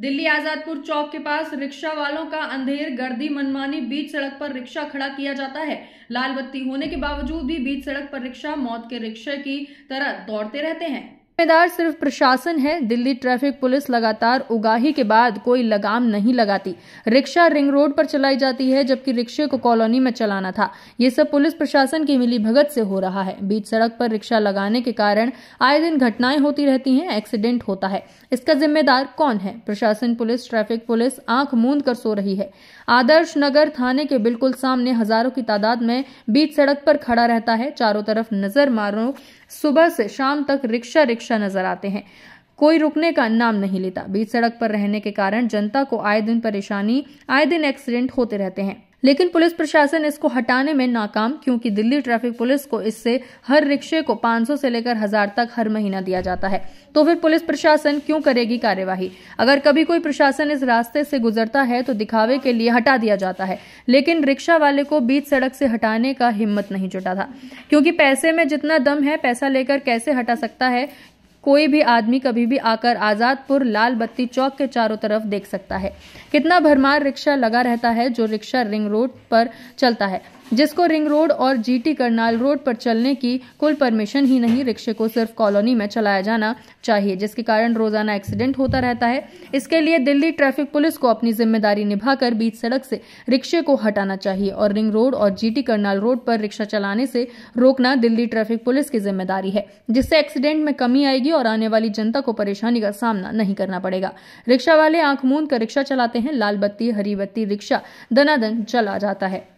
दिल्ली आजादपुर चौक के पास रिक्शा वालों का अंधेर गर्दी मनमानी बीच सड़क पर रिक्शा खड़ा किया जाता है लाल बत्ती होने के बावजूद भी बीच सड़क पर रिक्शा मौत के रिक्शे की तरह दौड़ते रहते हैं जिम्मेदार सिर्फ प्रशासन है दिल्ली ट्रैफिक पुलिस लगातार उगाही के बाद कोई लगाम नहीं लगाती रिक्शा रिंग रोड पर चलाई जाती है जबकि रिक्शे को कॉलोनी में चलाना था ये सब पुलिस प्रशासन की मिली भगत से हो रहा है बीच सड़क पर रिक्शा लगाने के कारण आए दिन घटनाएं होती रहती हैं एक्सीडेंट होता है इसका जिम्मेदार कौन है प्रशासन पुलिस ट्रैफिक पुलिस आंख मूंद कर सो रही है आदर्श नगर थाने के बिल्कुल सामने हजारों की तादाद में बीच सड़क पर खड़ा रहता है चारों तरफ नजर मारो सुबह से शाम तक रिक्शा रिक्शा रिक्शा नजर आते हैं कोई रुकने का नाम नहीं लेता बीच सड़क पर रहने के कारण जनता को आए दिन परेशानी आए दिन एक्सीडेंट होते रहते हैं लेकिन पुलिस प्रशासन इसको हटाने में नाकाम क्योंकि दिल्ली ट्रैफिक पुलिस को इससे हर रिक्शे को 500 से लेकर हजार तक हर महीना दिया जाता है तो फिर पुलिस प्रशासन क्यों करेगी कार्यवाही अगर कभी कोई प्रशासन इस रास्ते से गुजरता है तो दिखावे के लिए हटा दिया जाता है लेकिन रिक्शा वाले को बीच सड़क से हटाने का हिम्मत नहीं जुटा था क्योंकि पैसे में जितना दम है पैसा लेकर कैसे हटा सकता है कोई भी आदमी कभी भी आकर आज़ादपुर लाल बत्ती चौक के चारों तरफ देख सकता है कितना भरमार रिक्शा लगा रहता है जो रिक्शा रिंग रोड पर चलता है जिसको रिंग रोड और जीटी करनाल रोड पर चलने की कुल परमिशन ही नहीं रिक्शे को सिर्फ कॉलोनी में चलाया जाना चाहिए जिसके कारण रोजाना एक्सीडेंट होता रहता है इसके लिए दिल्ली ट्रैफिक पुलिस को अपनी जिम्मेदारी निभाकर बीच सड़क से रिक्शे को हटाना चाहिए और रिंग रोड और जीटी करनाल रोड पर रिक्शा चलाने से रोकना दिल्ली ट्रैफिक पुलिस की जिम्मेदारी है जिससे एक्सीडेंट में कमी आएगी और आने वाली जनता को परेशानी का सामना नहीं करना पड़ेगा रिक्शा वाले आंख मूंद कर रिक्शा चलाते हैं लाल बत्ती हरी बत्ती रिक्शा दनादन चला जाता है